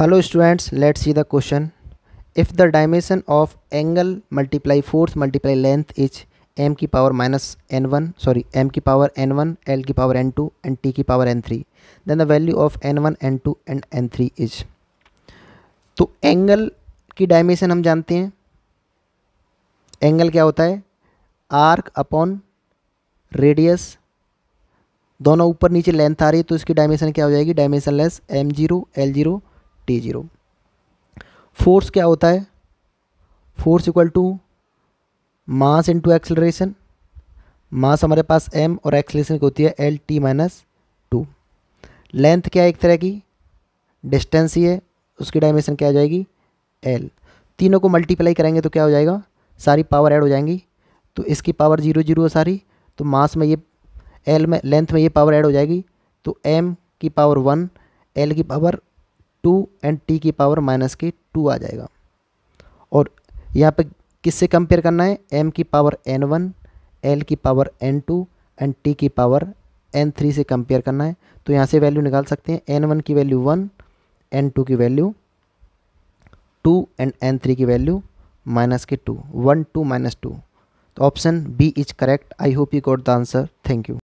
hello students let see the question if the dimension of angle multiply fourth multiply length is M की power minus N one sorry M की power N one L की power N two and T की power N three then the value of N one N two and N three is तो angle की dimension हम जानते हैं angle क्या होता है आर्क अपॉन रेडियस दोनों ऊपर नीचे लेंथ आ रही है तो इसकी डायमेंशन क्या हो जाएगी dimension less M zero L zero T zero force क्या होता है force equal to mass into acceleration mass हमारे पास एम और एक्सलेशन की होती है L T minus two length क्या है एक तरह की डिस्टेंस ही है उसकी डायमेंशन क्या हो जाएगी एल तीनों को मल्टीप्लाई करेंगे तो क्या हो जाएगा सारी पावर ऐड हो जाएंगी तो इसकी पावर जीरो जीरो है सारी तो मास में ये एल में लेंथ में ये पावर ऐड हो जाएगी तो एम की पावर वन एल की पावर टू एंड टी की पावर माइनस के टू आ जाएगा और यहाँ पे किससे कंपेयर करना है एम की पावर एन वन एल की power N two and T की पावर एन थ्री से कंपेयर करना है तो यहाँ से वैल्यू निकाल सकते हैं एन वन की वैल्यू वन एन टू की value two and N three की वैल्यू माइनस के two one two minus two तो option B is correct I hope you got the answer thank you